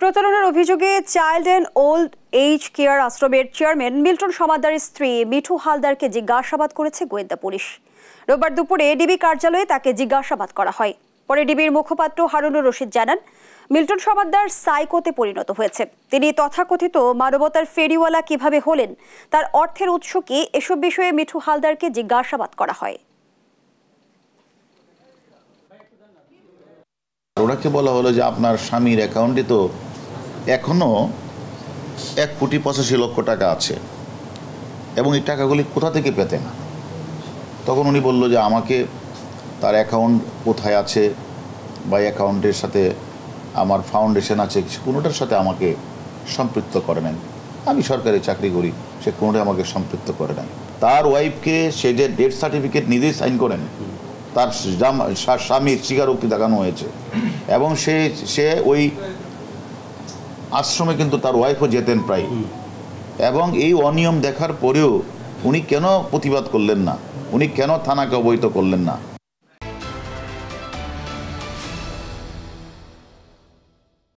প্রতারণার অভিযোগে child and old age care আশ্রমের চেয়ারম্যান মিল্টন সমাদারের স্ত্রী মিঠু হালদারকে জিজ্ঞাসাবাদ করেছে গোয়েন্দা পুলিশ রোববার দুপুরে ডিবি কার্যালয়ে তাকে জিজ্ঞাসাবাদ করা হয় পরে ডিবির মুখপাত্র হারুনুর রশিদ জানান মিল্টন সমাদার সাইকোতে পরিণত হয়েছে তিনি তথাকথিত মানবতার ফেরিওয়ালা কিভাবে হলেন তার অর্থের উৎস কি এসব বিষয়ে মিঠু হালদারকে জিজ্ঞাসাবাদ করা হয় ওনাকে বলা হলো যে আপনার স্বামীর অ্যাকাউন্টে তো এখনও এক কোটি পঁচাশি লক্ষ টাকা আছে এবং এই টাকাগুলি কোথা থেকে পেতেন তখন উনি বলল যে আমাকে তার অ্যাকাউন্ট কোথায় আছে বা অ্যাকাউন্টের সাথে আমার ফাউন্ডেশন আছে কোনোটার সাথে আমাকে সম্পৃক্ত করে নেন আমি সরকারি চাকরি করি সে কোনোটাই আমাকে সম্পৃক্ত করে নেন তার ওয়াইফকে সে যে ডেথ সার্টিফিকেট নিজেই সাইন করেন তার স্বামীর স্বীকারোক্তি দেখানো হয়েছে এবং সে সে ওই আশ্রমে কিন্তু তার ওয়াইফও যেতেন প্রায় এবং এই অনিয়ম দেখার পরেও উনি কেন প্রতিবাদ করলেন না উনি কেন থানাকে অবহিত করলেন না